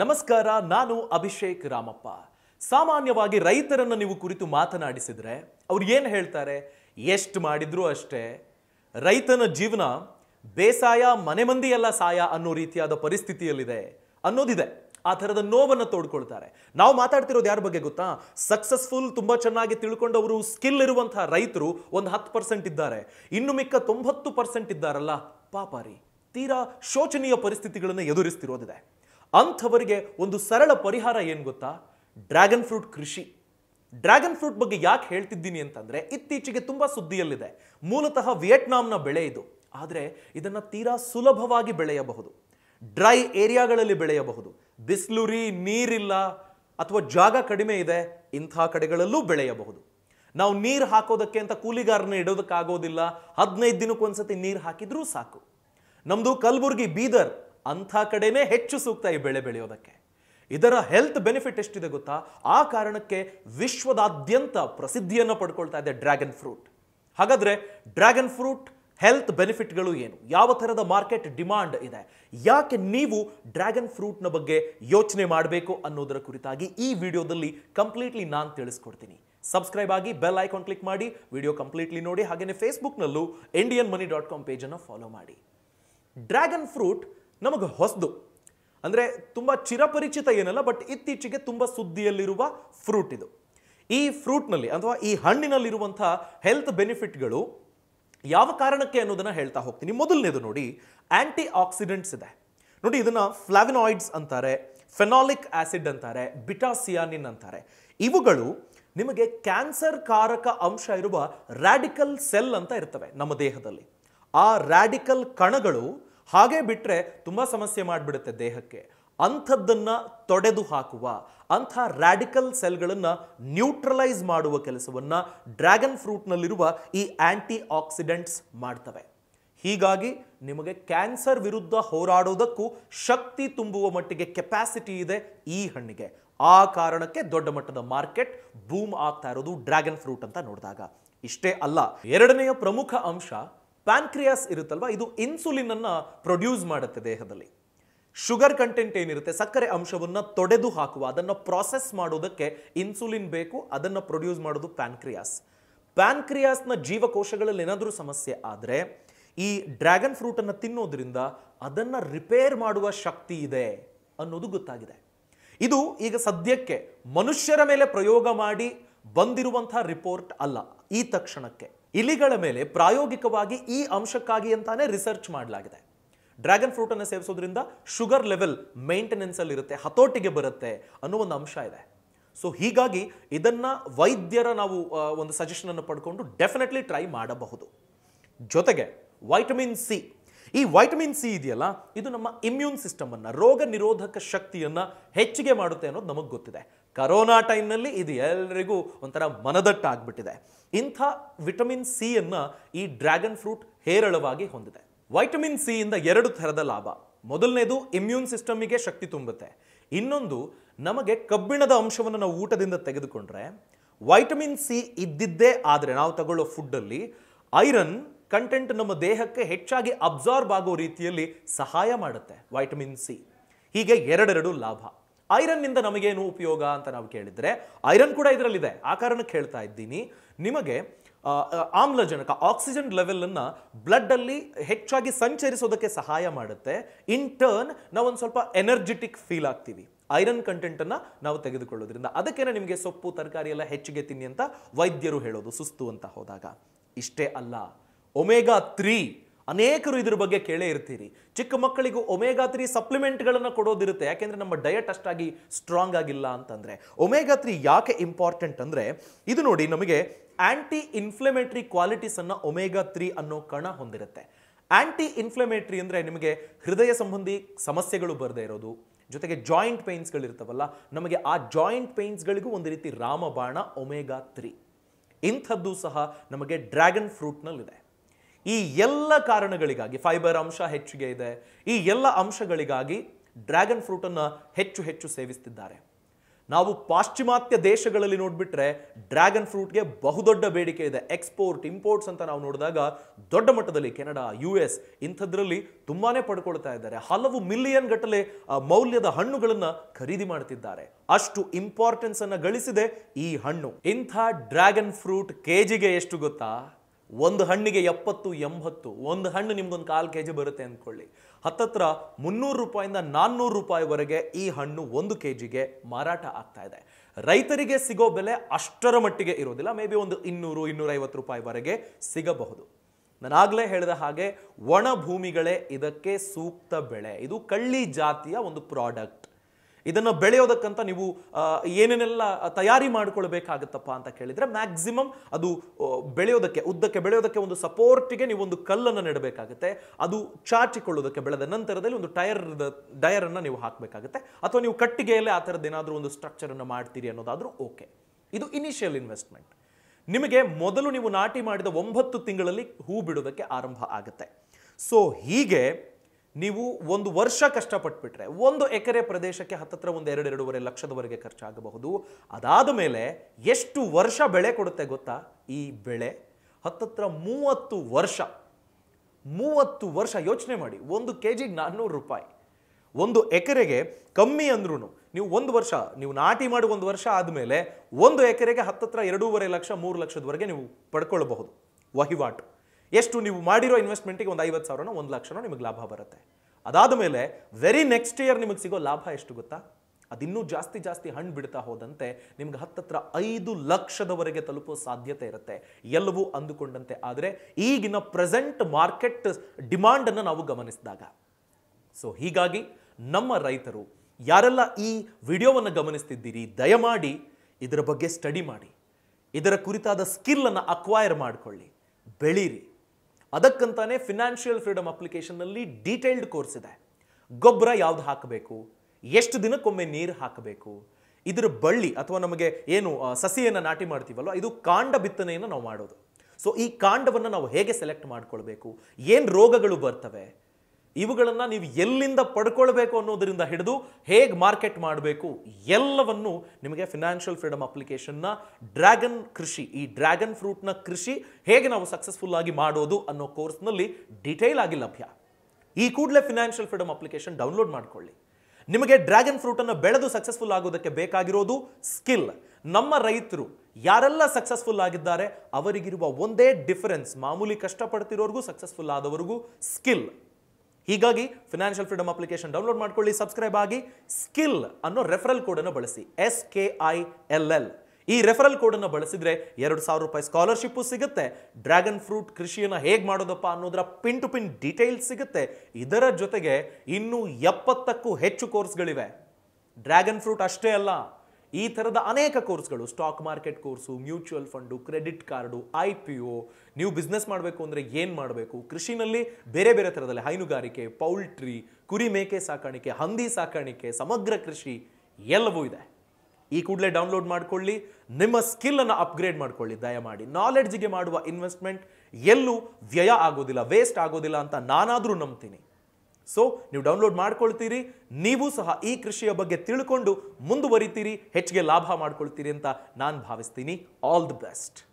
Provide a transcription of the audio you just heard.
ನಮಸ್ಕಾರ ನಾನು ಅಭಿಷೇಕ್ ರಾಮಪ್ಪ ಸಾಮಾನ್ಯವಾಗಿ ರೈತರನ್ನು ನೀವು ಕುರಿತು ಮಾತನಾಡಿಸಿದರೆ ಅವ್ರು ಏನು ಹೇಳ್ತಾರೆ ಎಷ್ಟು ಮಾಡಿದ್ರೂ ಅಷ್ಟೇ ರೈತನ ಜೀವನ ಬೇಸಾಯ ಮನೆ ಮಂದಿ ಎಲ್ಲ ಸಾಯ ಅನ್ನೋ ರೀತಿಯಾದ ಪರಿಸ್ಥಿತಿಯಲ್ಲಿದೆ ಅನ್ನೋದಿದೆ ಆ ಥರದ ನೋವನ್ನು ತೋಡ್ಕೊಳ್ತಾರೆ ನಾವು ಮಾತಾಡ್ತಿರೋದು ಯಾರ ಬಗ್ಗೆ ಗೊತ್ತಾ ಸಕ್ಸಸ್ಫುಲ್ ತುಂಬ ಚೆನ್ನಾಗಿ ತಿಳ್ಕೊಂಡವರು ಸ್ಕಿಲ್ ಇರುವಂತಹ ರೈತರು ಒಂದು ಹತ್ತು ಪರ್ಸೆಂಟ್ ಇದ್ದಾರೆ ಇನ್ನು ಮಿಕ್ಕ ತೊಂಬತ್ತು ಪರ್ಸೆಂಟ್ ಇದ್ದಾರಲ್ಲ ಪಾಪಾರಿ ತೀರಾ ಶೋಚನೀಯ ಪರಿಸ್ಥಿತಿಗಳನ್ನು ಎದುರಿಸ್ತಿರೋದಿದೆ ಅಂಥವರಿಗೆ ಒಂದು ಸರಳ ಪರಿಹಾರ ಏನು ಗೊತ್ತಾ ಡ್ರ್ಯಾಗನ್ ಫ್ರೂಟ್ ಕೃಷಿ ಡ್ರ್ಯಾಗನ್ ಫ್ರೂಟ್ ಬಗ್ಗೆ ಯಾಕೆ ಹೇಳ್ತಿದ್ದೀನಿ ಅಂತಂದರೆ ಇತ್ತೀಚೆಗೆ ತುಂಬ ಸುದ್ದಿಯಲ್ಲಿದೆ ಮೂಲತಃ ವಿಯೆಟ್ನಾಂನ ಬೆಳೆ ಇದು ಆದರೆ ಇದನ್ನು ತೀರಾ ಸುಲಭವಾಗಿ ಬೆಳೆಯಬಹುದು ಡ್ರೈ ಏರಿಯಾಗಳಲ್ಲಿ ಬೆಳೆಯಬಹುದು ಬಿಸಿಲುರಿ ನೀರಿಲ್ಲ ಅಥವಾ ಜಾಗ ಕಡಿಮೆ ಇದೆ ಇಂಥ ಕಡೆಗಳಲ್ಲೂ ಬೆಳೆಯಬಹುದು ನಾವು ನೀರು ಹಾಕೋದಕ್ಕೆ ಅಂತ ಕೂಲಿಗಾರನ ಇಡೋದಕ್ಕಾಗೋದಿಲ್ಲ ಹದಿನೈದು ದಿನಕ್ಕೊಂದ್ಸತಿ ನೀರು ಹಾಕಿದ್ರೂ ಸಾಕು ನಮ್ಮದು ಕಲಬುರಗಿ ಬೀದರ್ ಅಂಥ ಕಡೆನೇ ಹೆಚ್ಚು ಸೂಕ್ತ ಈ ಬೆಳೆ ಬೆಳೆಯೋದಕ್ಕೆ ಇದರ ಹೆಲ್ತ್ ಬೆನಿಫಿಟ್ ಎಷ್ಟಿದೆ ಗೊತ್ತಾ ಆ ಕಾರಣಕ್ಕೆ ವಿಶ್ವದಾದ್ಯಂತ ಪ್ರಸಿದ್ಧಿಯನ್ನು ಪಡ್ಕೊಳ್ತಾ ಇದೆ ಡ್ರ್ಯಾಗನ್ ಫ್ರೂಟ್ ಹಾಗಾದರೆ ಡ್ರ್ಯಾಗನ್ ಫ್ರೂಟ್ ಹೆಲ್ತ್ ಬೆನಿಫಿಟ್ಗಳು ಏನು ಯಾವ ಥರದ ಮಾರ್ಕೆಟ್ ಡಿಮಾಂಡ್ ಇದೆ ಯಾಕೆ ನೀವು ಡ್ರ್ಯಾಗನ್ ಫ್ರೂಟ್ನ ಬಗ್ಗೆ ಯೋಚನೆ ಮಾಡಬೇಕು ಅನ್ನೋದರ ಕುರಿತಾಗಿ ಈ ವಿಡಿಯೋದಲ್ಲಿ ಕಂಪ್ಲೀಟ್ಲಿ ನಾನು ತಿಳಿಸ್ಕೊಡ್ತೀನಿ ಸಬ್ಸ್ಕ್ರೈಬ್ ಆಗಿ ಬೆಲ್ ಐಕಾನ್ ಕ್ಲಿಕ್ ಮಾಡಿ ವಿಡಿಯೋ ಕಂಪ್ಲೀಟ್ಲಿ ನೋಡಿ ಹಾಗೆಯೇ ಫೇಸ್ಬುಕ್ನಲ್ಲೂ ಇಂಡಿಯನ್ ಮನಿ ಡಾಟ್ ಕಾಮ್ ಪೇಜನ್ನು ಫಾಲೋ ಮಾಡಿ ಡ್ರ್ಯಾಗನ್ ಫ್ರೂಟ್ ನಮಗೆ ಹೊಸದು ಅಂದರೆ ತುಂಬ ಚಿರಪರಿಚಿತ ಏನಲ್ಲ ಬಟ್ ಇತ್ತೀಚೆಗೆ ತುಂಬ ಸುದ್ದಿಯಲ್ಲಿರುವ ಫ್ರೂಟ್ ಇದು ಈ ಫ್ರೂಟ್ನಲ್ಲಿ ಅಥವಾ ಈ ಹಣ್ಣಿನಲ್ಲಿರುವಂಥ ಹೆಲ್ತ್ ಬೆನಿಫಿಟ್ಗಳು ಯಾವ ಕಾರಣಕ್ಕೆ ಅನ್ನೋದನ್ನು ಹೇಳ್ತಾ ಹೋಗ್ತೀನಿ ಮೊದಲನೇದು ನೋಡಿ ಆ್ಯಂಟಿ ಆಕ್ಸಿಡೆಂಟ್ಸ್ ಇದೆ ನೋಡಿ ಇದನ್ನು ಫ್ಲಾವಿನಾಯ್ಡ್ಸ್ ಅಂತಾರೆ ಫೆನಾಲಿಕ್ ಆಸಿಡ್ ಅಂತಾರೆ ಬಿಟಾಸಿಯಾನಿನ್ ಅಂತಾರೆ ಇವುಗಳು ನಿಮಗೆ ಕ್ಯಾನ್ಸರ್ ಕಾರಕ ಅಂಶ ಇರುವ ರ್ಯಾಡಿಕಲ್ ಸೆಲ್ ಅಂತ ಇರ್ತವೆ ನಮ್ಮ ದೇಹದಲ್ಲಿ ಆ ರ್ಯಾಡಿಕಲ್ ಕಣಗಳು ಹಾಗೆ ಬಿಟ್ಟರೆ ತುಂಬ ಸಮಸ್ಯೆ ಮಾಡಿಬಿಡುತ್ತೆ ದೇಹಕ್ಕೆ ಅಂಥದ್ದನ್ನು ತೊಡೆದು ಹಾಕುವ ಅಂಥ ರ್ಯಾಡಿಕಲ್ ಸೆಲ್ಗಳನ್ನು ನ್ಯೂಟ್ರಲೈಸ್ ಮಾಡುವ ಕೆಲಸವನ್ನು ಡ್ರ್ಯಾಗನ್ ಫ್ರೂಟ್ನಲ್ಲಿರುವ ಈ ಆ್ಯಂಟಿ ಆಕ್ಸಿಡೆಂಟ್ಸ್ ಮಾಡ್ತವೆ ಹೀಗಾಗಿ ನಿಮಗೆ ಕ್ಯಾನ್ಸರ್ ವಿರುದ್ಧ ಹೋರಾಡೋದಕ್ಕೂ ಶಕ್ತಿ ತುಂಬುವ ಮಟ್ಟಿಗೆ ಕೆಪ್ಯಾಸಿಟಿ ಇದೆ ಈ ಹಣ್ಣಿಗೆ ಆ ಕಾರಣಕ್ಕೆ ದೊಡ್ಡ ಮಟ್ಟದ ಮಾರ್ಕೆಟ್ ಬೂಮ್ ಆಗ್ತಾ ಇರೋದು ಡ್ರ್ಯಾಗನ್ ಫ್ರೂಟ್ ಅಂತ ನೋಡಿದಾಗ ಇಷ್ಟೇ ಅಲ್ಲ ಎರಡನೆಯ ಪ್ರಮುಖ ಅಂಶ ಪ್ಯಾನ್ಕ್ರಿಯಾಸ್ ಇರುತ್ತಲ್ವ ಇದು ಇನ್ಸುಲಿನ್ ಅನ್ನು ಪ್ರೊಡ್ಯೂಸ್ ಮಾಡುತ್ತೆ ದೇಹದಲ್ಲಿ ಶುಗರ್ ಕಂಟೆಂಟ್ ಏನಿರುತ್ತೆ ಸಕ್ಕರೆ ಅಂಶವನ್ನು ತೊಡೆದು ಹಾಕುವ ಅದನ್ನು ಪ್ರಾಸೆಸ್ ಮಾಡೋದಕ್ಕೆ ಇನ್ಸುಲಿನ್ ಬೇಕು ಅದನ್ನು ಪ್ರೊಡ್ಯೂಸ್ ಮಾಡೋದು ಪ್ಯಾನ್ಕ್ರಿಯಾಸ್ ಪ್ಯಾನ್ಕ್ರಿಯಾಸ್ನ ಜೀವಕೋಶಗಳಲ್ಲಿ ಏನಾದರೂ ಸಮಸ್ಯೆ ಆದರೆ ಈ ಡ್ರ್ಯಾಗನ್ ಫ್ರೂಟನ್ನು ತಿನ್ನೋದ್ರಿಂದ ಅದನ್ನು ರಿಪೇರ್ ಮಾಡುವ ಶಕ್ತಿ ಇದೆ ಅನ್ನೋದು ಗೊತ್ತಾಗಿದೆ ಇದು ಈಗ ಸದ್ಯಕ್ಕೆ ಮನುಷ್ಯರ ಮೇಲೆ ಪ್ರಯೋಗ ಮಾಡಿ ಬಂದಿರುವಂಥ ರಿಪೋರ್ಟ್ ಅಲ್ಲ ಈ ತಕ್ಷಣಕ್ಕೆ ಇಲಿಗಳ ಮೇಲೆ ಪ್ರಾಯೋಗಿಕವಾಗಿ ಈ ಅಂಶಕ್ಕಾಗಿ ಅಂತಾನೆ ರಿಸರ್ಚ್ ಮಾಡಲಾಗಿದೆ ಡ್ರ್ಯಾಗನ್ ಫ್ರೂಟನ್ನು ಸೇವಿಸೋದ್ರಿಂದ ಶುಗರ್ ಲೆವೆಲ್ ಮೇಂಟೆನೆನ್ಸಲ್ಲಿ ಇರುತ್ತೆ ಹತೋಟಿಗೆ ಬರುತ್ತೆ ಅನ್ನೋ ಒಂದು ಅಂಶ ಇದೆ ಸೊ ಹೀಗಾಗಿ ಇದನ್ನ ವೈದ್ಯರ ನಾವು ಒಂದು ಸಜೆಷನ್ ಅನ್ನು ಪಡ್ಕೊಂಡು ಡೆಫಿನೆಟ್ಲಿ ಟ್ರೈ ಮಾಡಬಹುದು ಜೊತೆಗೆ ವೈಟಮಿನ್ ಸಿ ಈ ವೈಟಮಿನ್ ಸಿ ಇದೆಯಲ್ಲ ಇದು ನಮ್ಮ ಇಮ್ಯೂನ್ ಸಿಸ್ಟಮನ್ನು ರೋಗ ನಿರೋಧಕ ಶಕ್ತಿಯನ್ನು ಹೆಚ್ಚಿಗೆ ಮಾಡುತ್ತೆ ಅನ್ನೋದು ನಮಗೆ ಗೊತ್ತಿದೆ ಕರೋನಾ ಟೈಮ್ನಲ್ಲಿ ಇದು ಎಲ್ರಿಗೂ ಒಂಥರ ಮನದಟ್ಟಾಗ್ಬಿಟ್ಟಿದೆ ಇಂಥ ವಿಟಮಿನ್ ಸಿಯನ್ನು ಈ ಡ್ರ್ಯಾಗನ್ ಫ್ರೂಟ್ ಹೇರಳವಾಗಿ ಹೊಂದಿದೆ ವೈಟಮಿನ್ ಸಿಯಿಂದ ಎರಡು ಥರದ ಲಾಭ ಮೊದಲನೇದು ಇಮ್ಯೂನ್ ಸಿಸ್ಟಮಿಗೆ ಶಕ್ತಿ ತುಂಬುತ್ತೆ ಇನ್ನೊಂದು ನಮಗೆ ಕಬ್ಬಿಣದ ಅಂಶವನ್ನು ನಾವು ಊಟದಿಂದ ತೆಗೆದುಕೊಂಡ್ರೆ ವೈಟಮಿನ್ ಸಿ ಇದ್ದಿದ್ದೇ ಆದರೆ ನಾವು ತಗೊಳ್ಳೋ ಫುಡ್ಡಲ್ಲಿ ಐರನ್ ಕಂಟೆಂಟ್ ನಮ್ಮ ದೇಹಕ್ಕೆ ಹೆಚ್ಚಾಗಿ ಅಬ್ಸಾರ್ಬ್ ಆಗೋ ರೀತಿಯಲ್ಲಿ ಸಹಾಯ ಮಾಡುತ್ತೆ ವೈಟಮಿನ್ ಸಿ ಹೀಗೆ ಎರಡೆರಡು ಲಾಭ ಐರನ್ನಿಂದ ನಮಗೇನು ಉಪಯೋಗ ಅಂತ ನಾವು ಕೇಳಿದರೆ ಐರನ್ ಕೂಡ ಇದರಲ್ಲಿದೆ ಆ ಕಾರಣಕ್ಕೆ ಹೇಳ್ತಾ ಇದ್ದೀನಿ ನಿಮಗೆ ಆಮ್ಲಜನಕ ಆಕ್ಸಿಜನ್ ಲೆವೆಲನ್ನು ಬ್ಲಡ್ಡಲ್ಲಿ ಹೆಚ್ಚಾಗಿ ಸಂಚರಿಸೋದಕ್ಕೆ ಸಹಾಯ ಮಾಡುತ್ತೆ ಇನ್ ಟರ್ನ್ ನಾವೊಂದು ಸ್ವಲ್ಪ ಎನರ್ಜೆಟಿಕ್ ಫೀಲ್ ಆಗ್ತೀವಿ ಐರನ್ ಕಂಟೆಂಟನ್ನು ನಾವು ತೆಗೆದುಕೊಳ್ಳೋದ್ರಿಂದ ಅದಕ್ಕೇನೆ ನಿಮಗೆ ಸೊಪ್ಪು ತರಕಾರಿ ಎಲ್ಲ ಹೆಚ್ಚಿಗೆ ತಿನ್ನಿ ಅಂತ ವೈದ್ಯರು ಹೇಳೋದು ಸುಸ್ತು ಅಂತ ಹೋದಾಗ ಇಷ್ಟೇ ಅಲ್ಲ ಒಮೇಗಾ ತ್ರೀ ಅನೇಕರು ಇದ್ರ ಬಗ್ಗೆ ಕೇಳೇ ಇರ್ತೀರಿ ಚಿಕ್ಕ ಮಕ್ಕಳಿಗೂ ಒಮೇಗಾ ತ್ರೀ ಸಪ್ಲಿಮೆಂಟ್ಗಳನ್ನು ಕೊಡೋದಿರುತ್ತೆ ಯಾಕೆಂದರೆ ನಮ್ಮ ಡಯಟ್ ಅಷ್ಟಾಗಿ ಸ್ಟ್ರಾಂಗ್ ಆಗಿಲ್ಲ ಅಂತಂದರೆ ಒಮೇಗಾ ತ್ರೀ ಯಾಕೆ ಇಂಪಾರ್ಟೆಂಟ್ ಅಂದರೆ ಇದು ನೋಡಿ ನಮಗೆ ಆ್ಯಂಟಿ ಇನ್ಫ್ಲಮೇಟ್ರಿ ಕ್ವಾಲಿಟೀಸನ್ನು ಒಮೇಗಾ ತ್ರೀ ಅನ್ನೋ ಕಣ ಹೊಂದಿರುತ್ತೆ ಆ್ಯಂಟಿ ಇನ್ಫ್ಲಮೇಟ್ರಿ ಅಂದರೆ ನಿಮಗೆ ಹೃದಯ ಸಂಬಂಧಿ ಸಮಸ್ಯೆಗಳು ಬರದೇ ಇರೋದು ಜೊತೆಗೆ ಜಾಯಿಂಟ್ ಪೇಯ್ನ್ಸ್ಗಳಿರ್ತವಲ್ಲ ನಮಗೆ ಆ ಜಾಯಿಂಟ್ ಪೇಯ್ನ್ಸ್ಗಳಿಗೂ ಒಂದು ರೀತಿ ರಾಮಬಾಣ ಒಮೇಗಾ ತ್ರೀ ಇಂಥದ್ದು ಸಹ ನಮಗೆ ಡ್ರ್ಯಾಗನ್ ಫ್ರೂಟ್ನಲ್ಲಿದೆ ಈ ಎಲ್ಲ ಕಾರಣಗಳಿಗಾಗಿ ಫೈಬರ್ ಅಂಶ ಹೆಚ್ಚಿಗೆ ಇದೆ ಈ ಎಲ್ಲ ಅಂಶಗಳಿಗಾಗಿ ಡ್ರ್ಯಾಗನ್ ಫ್ರೂಟನ್ನು ಹೆಚ್ಚು ಹೆಚ್ಚು ಸೇವಿಸ್ತಿದ್ದಾರೆ ನಾವು ಪಾಶ್ಚಿಮಾತ್ಯ ದೇಶಗಳಲ್ಲಿ ನೋಡಿಬಿಟ್ರೆ ಡ್ರ್ಯಾಗನ್ ಫ್ರೂಟ್ಗೆ ಬಹುದೊಡ್ಡ ಬೇಡಿಕೆ ಇದೆ ಎಕ್ಸ್ಪೋರ್ಟ್ ಇಂಪೋರ್ಟ್ಸ್ ಅಂತ ನಾವು ನೋಡಿದಾಗ ದೊಡ್ಡ ಮಟ್ಟದಲ್ಲಿ ಕೆನಡಾ ಯು ಎಸ್ ಇಂಥದ್ರಲ್ಲಿ ತುಂಬಾ ಪಡ್ಕೊಳ್ತಾ ಇದ್ದಾರೆ ಹಲವು ಮಿಲಿಯನ್ ಗಟ್ಟಲೆ ಮೌಲ್ಯದ ಹಣ್ಣುಗಳನ್ನು ಖರೀದಿ ಮಾಡ್ತಿದ್ದಾರೆ ಅಷ್ಟು ಇಂಪಾರ್ಟೆನ್ಸ್ ಅನ್ನು ಗಳಿಸಿದೆ ಈ ಹಣ್ಣು ಇಂಥ ಡ್ರ್ಯಾಗನ್ ಫ್ರೂಟ್ ಕೆಜಿಗೆ ಎಷ್ಟು ಗೊತ್ತಾ ಒಂದು ಹಣ್ಣಿಗೆ ಎಪ್ಪತ್ತು ಎಂಬತ್ತು ಒಂದು ಹಣ್ಣು ನಿಮ್ಗೊಂದು ಕಾಲು ಕೆ ಜಿ ಬರುತ್ತೆ ಅಂದ್ಕೊಳ್ಳಿ ಹತ್ತತ್ರ ಮುನ್ನೂರು ರೂಪಾಯಿಂದ ನಾನ್ನೂರು ರೂಪಾಯಿವರೆಗೆ ಈ ಹಣ್ಣು ಒಂದು ಕೆ ಜಿಗೆ ಮಾರಾಟ ಆಗ್ತಾ ಇದೆ ರೈತರಿಗೆ ಸಿಗೋ ಬೆಲೆ ಅಷ್ಟರ ಮಟ್ಟಿಗೆ ಇರೋದಿಲ್ಲ ಮೇ ಬಿ ಒಂದು ಇನ್ನೂರು ಇನ್ನೂರೈವತ್ತು ರೂಪಾಯಿವರೆಗೆ ಸಿಗಬಹುದು ನಾನಾಗಲೇ ಹೇಳಿದ ಹಾಗೆ ಒಣ ಭೂಮಿಗಳೇ ಇದಕ್ಕೆ ಸೂಕ್ತ ಬೆಳೆ ಇದು ಕಳ್ಳಿ ಜಾತಿಯ ಒಂದು ಪ್ರಾಡಕ್ಟ್ ಇದನ್ನು ಬೆಳೆಯೋದಕ್ಕಂತ ನೀವು ಏನೇನೆಲ್ಲ ತಯಾರಿ ಮಾಡಿಕೊಳ್ಬೇಕಾಗತ್ತಪ್ಪ ಅಂತ ಕೇಳಿದರೆ ಮ್ಯಾಕ್ಸಿಮಮ್ ಅದು ಬೆಳೆಯೋದಕ್ಕೆ ಉದ್ದಕ್ಕೆ ಬೆಳೆಯೋದಕ್ಕೆ ಒಂದು ಸಪೋರ್ಟಿಗೆ ನೀವು ಒಂದು ಕಲ್ಲನ್ನು ನೆಡಬೇಕಾಗುತ್ತೆ ಅದು ಚಾಚಿಕೊಳ್ಳೋದಕ್ಕೆ ಬೆಳೆದ ನಂತರದಲ್ಲಿ ಒಂದು ಟೈರ್ ಟೈರನ್ನು ನೀವು ಹಾಕಬೇಕಾಗುತ್ತೆ ಅಥವಾ ನೀವು ಕಟ್ಟಿಗೆಯಲ್ಲೇ ಆ ಥರದ್ದು ಏನಾದರೂ ಒಂದು ಸ್ಟ್ರಕ್ಚರನ್ನು ಮಾಡ್ತೀರಿ ಅನ್ನೋದಾದರೂ ಓಕೆ ಇದು ಇನಿಷಿಯಲ್ ಇನ್ವೆಸ್ಟ್ಮೆಂಟ್ ನಿಮಗೆ ಮೊದಲು ನೀವು ನಾಟಿ ಮಾಡಿದ ಒಂಬತ್ತು ತಿಂಗಳಲ್ಲಿ ಹೂ ಬಿಡೋದಕ್ಕೆ ಆರಂಭ ಆಗುತ್ತೆ ಸೊ ಹೀಗೆ ನೀವು ಒಂದು ವರ್ಷ ಕಷ್ಟಪಟ್ಬಿಟ್ರೆ ಒಂದು ಎಕರೆ ಪ್ರದೇಶಕ್ಕೆ ಹತ್ತತ್ರ ಒಂದು ಎರಡು ಎರಡೂವರೆ ಲಕ್ಷದವರೆಗೆ ಖರ್ಚಾಗಬಹುದು ಅದಾದ ಮೇಲೆ ಎಷ್ಟು ವರ್ಷ ಬೆಳೆ ಕೊಡುತ್ತೆ ಗೊತ್ತಾ ಈ ಬೆಳೆ ಹತ್ತತ್ರ ಮೂವತ್ತು ವರ್ಷ ಮೂವತ್ತು ವರ್ಷ ಯೋಚನೆ ಮಾಡಿ ಒಂದು ಕೆ ಜಿಗೆ ನಾನ್ನೂರು ರೂಪಾಯಿ ಒಂದು ಎಕರೆಗೆ ಕಮ್ಮಿ ಅಂದ್ರೂ ನೀವು ಒಂದು ವರ್ಷ ನೀವು ನಾಟಿ ಮಾಡಿ ಒಂದು ವರ್ಷ ಆದಮೇಲೆ ಒಂದು ಎಕರೆಗೆ ಹತ್ತತ್ರ ಎರಡೂವರೆ ಲಕ್ಷ ಮೂರು ಲಕ್ಷದವರೆಗೆ ನೀವು ಪಡ್ಕೊಳ್ಬಹುದು ವಹಿವಾಟು ಎಷ್ಟು ನೀವು ಮಾಡಿರೋ ಇನ್ವೆಸ್ಟ್ಮೆಂಟಿಗೆ ಒಂದು ಐವತ್ತು ಸಾವಿರನೋ ಒಂದು ಲಕ್ಷನೋ ನಿಮಗೆ ಲಾಭ ಬರುತ್ತೆ ಅದಾದ ಮೇಲೆ ವೆರಿ ನೆಕ್ಸ್ಟ್ ಇಯರ್ ನಿಮಗೆ ಸಿಗೋ ಲಾಭ ಎಷ್ಟು ಗೊತ್ತಾ ಅದಿನ್ನೂ ಜಾಸ್ತಿ ಜಾಸ್ತಿ ಹಣ್ಣು ಬಿಡ್ತಾ ಹೋದಂತೆ ನಿಮ್ಗೆ ಹತ್ತತ್ರ ಐದು ಲಕ್ಷದವರೆಗೆ ತಲುಪೋ ಸಾಧ್ಯತೆ ಇರುತ್ತೆ ಎಲ್ಲವೂ ಅಂದುಕೊಂಡಂತೆ ಆದರೆ ಈಗಿನ ಪ್ರೆಸೆಂಟ್ ಮಾರ್ಕೆಟ್ ಡಿಮಾಂಡನ್ನು ನಾವು ಗಮನಿಸಿದಾಗ ಸೊ ಹೀಗಾಗಿ ನಮ್ಮ ರೈತರು ಯಾರೆಲ್ಲ ಈ ವಿಡಿಯೋವನ್ನು ಗಮನಿಸ್ತಿದ್ದೀರಿ ದಯಮಾಡಿ ಇದರ ಬಗ್ಗೆ ಸ್ಟಡಿ ಮಾಡಿ ಇದರ ಕುರಿತಾದ ಸ್ಕಿಲ್ಲನ್ನು ಅಕ್ವೈರ್ ಮಾಡಿಕೊಳ್ಳಿ ಬೆಳೀರಿ ಅದಕ್ಕಂತಾನೆ ಫಿನಾನ್ಷಿಯಲ್ ಫ್ರೀಡಮ್ ಅಪ್ಲಿಕೇಶನ್ನಲ್ಲಿ ಡೀಟೇಲ್ಡ್ ಕೋರ್ಸ್ ಇದೆ ಗೊಬ್ಬರ ಯಾವ್ದು ಹಾಕಬೇಕು ಎಷ್ಟು ದಿನಕ್ಕೊಮ್ಮೆ ನೀರು ಹಾಕಬೇಕು ಇದರ ಬಳ್ಳಿ ಅಥವಾ ನಮಗೆ ಏನು ಸಸಿಯನ್ನು ನಾಟಿ ಮಾಡ್ತೀವಲ್ಲ ಇದು ಕಾಂಡ ಬಿತ್ತನೆಯನ್ನು ನಾವು ಮಾಡೋದು ಸೊ ಈ ಕಾಂಡವನ್ನು ನಾವು ಹೇಗೆ ಸೆಲೆಕ್ಟ್ ಮಾಡ್ಕೊಳ್ಬೇಕು ಏನು ರೋಗಗಳು ಬರ್ತವೆ ಇವುಗಳನ್ನು ನೀವು ಎಲ್ಲಿಂದ ಪಡ್ಕೊಳ್ಬೇಕು ಅನ್ನೋದರಿಂದ ಹಿಡಿದು ಹೇಗೆ ಮಾರ್ಕೆಟ್ ಮಾಡಬೇಕು ಎಲ್ಲವನ್ನು ನಿಮಗೆ ಫಿನಾನ್ಷಿಯಲ್ ಫ್ರೀಡಮ್ ಅಪ್ಲಿಕೇಶನ್ನ ಡ್ರ್ಯಾಗನ್ ಕೃಷಿ ಈ ಡ್ರ್ಯಾಗನ್ ಫ್ರೂಟ್ನ ಕೃಷಿ ಹೇಗೆ ನಾವು ಸಕ್ಸಸ್ಫುಲ್ ಆಗಿ ಮಾಡೋದು ಅನ್ನೋ ಕೋರ್ಸ್ನಲ್ಲಿ ಡೀಟೇಲ್ ಆಗಿ ಲಭ್ಯ ಈ ಕೂಡಲೇ ಫಿನಾನ್ಷಿಯಲ್ ಫ್ರೀಡಮ್ ಅಪ್ಲಿಕೇಶನ್ ಡೌನ್ಲೋಡ್ ಮಾಡಿಕೊಳ್ಳಿ ನಿಮಗೆ ಡ್ರ್ಯಾಗನ್ ಫ್ರೂಟನ್ನು ಬೆಳೆದು ಸಕ್ಸಸ್ಫುಲ್ ಆಗೋದಕ್ಕೆ ಬೇಕಾಗಿರೋದು ಸ್ಕಿಲ್ ನಮ್ಮ ರೈತರು ಯಾರೆಲ್ಲ ಸಕ್ಸಸ್ಫುಲ್ ಆಗಿದ್ದಾರೆ ಅವರಿಗಿರುವ ಒಂದೇ ಡಿಫರೆನ್ಸ್ ಮಾಮೂಲಿ ಕಷ್ಟಪಡ್ತಿರೋರ್ಗೂ ಸಕ್ಸಸ್ಫುಲ್ ಆದವರಿಗೂ ಸ್ಕಿಲ್ ಹೀಗಾಗಿ ಫಿನಾನ್ಷಿಯಲ್ ಫ್ರೀಡಮ್ ಅಪ್ಲಿಕೇಶನ್ ಡೌನ್ಲೋಡ್ ಮಾಡ್ಕೊಳ್ಳಿ ಸಬ್ಸ್ಕ್ರೈಬ್ ಆಗಿ ಸ್ಕಿಲ್ ಅನ್ನೋ ರೆಫರಲ್ ಕೋಡನ್ನು ಬಳಸಿ S K I L L ಈ ರೆಫರಲ್ ಕೋಡನ್ನು ಬಳಸಿದರೆ ಎರಡು ಸಾವಿರ ರೂಪಾಯಿ ಸ್ಕಾಲರ್ಶಿಪ್ಪು ಸಿಗುತ್ತೆ ಡ್ರ್ಯಾಗನ್ ಫ್ರೂಟ್ ಕೃಷಿಯನ್ನು ಹೇಗೆ ಮಾಡೋದಪ್ಪ ಅನ್ನೋದರ ಪಿನ್ ಟು ಪಿನ್ ಡೀಟೇಲ್ಸ್ ಸಿಗುತ್ತೆ ಇದರ ಜೊತೆಗೆ ಇನ್ನೂ ಎಪ್ಪತ್ತಕ್ಕೂ ಹೆಚ್ಚು ಕೋರ್ಸ್ಗಳಿವೆ ಡ್ರ್ಯಾಗನ್ ಫ್ರೂಟ್ ಅಷ್ಟೇ ಅಲ್ಲ ಈ ಥರದ ಅನೇಕ ಕೋರ್ಸ್ಗಳು stock market course mutual fund credit card I P O ನೀವು ಬಿಸ್ನೆಸ್ ಮಾಡಬೇಕು ಅಂದರೆ ಏನು ಮಾಡಬೇಕು ಕೃಷಿನಲ್ಲಿ ಬೇರೆ ಬೇರೆ ಥರದಲ್ಲಿ ಹೈನುಗಾರಿಕೆ ಪೌಲ್ಟ್ರಿ ಕುರಿ ಮೇಕೆ ಸಾಕಾಣಿಕೆ ಹಂದಿ ಸಾಕಾಣಿಕೆ ಸಮಗ್ರ ಕೃಷಿ ಎಲ್ಲವೂ ಇದೆ ಈ ಕೂಡಲೇ ಡೌನ್ಲೋಡ್ ಮಾಡಿಕೊಳ್ಳಿ ನಿಮ್ಮ ಸ್ಕಿಲ್ಲನ್ನು ಅಪ್ಗ್ರೇಡ್ ಮಾಡಿಕೊಳ್ಳಿ ದಯಮಾಡಿ ನಾಲೆಡ್ಜ್ಗೆ ಮಾಡುವ ಇನ್ವೆಸ್ಟ್ಮೆಂಟ್ ಎಲ್ಲೂ ವ್ಯಯ ಆಗೋದಿಲ್ಲ ವೇಸ್ಟ್ ಆಗೋದಿಲ್ಲ ಅಂತ ನಾನಾದರೂ ನಂಬ್ತೀನಿ ಸೊ ನೀವು ಡೌನ್ಲೋಡ್ ಮಾಡ್ಕೊಳ್ತೀರಿ ನೀವು ಸಹ ಈ ಕೃಷಿಯ ಬಗ್ಗೆ ತಿಳ್ಕೊಂಡು ಮುಂದುವರಿತೀರಿ ಹೆಚ್ಚಿಗೆ ಲಾಭ ಮಾಡ್ಕೊಳ್ತೀರಿ ಅಂತ ನಾನು ಭಾವಿಸ್ತೀನಿ ಆಲ್ ದಿ ಬೆಸ್ಟ್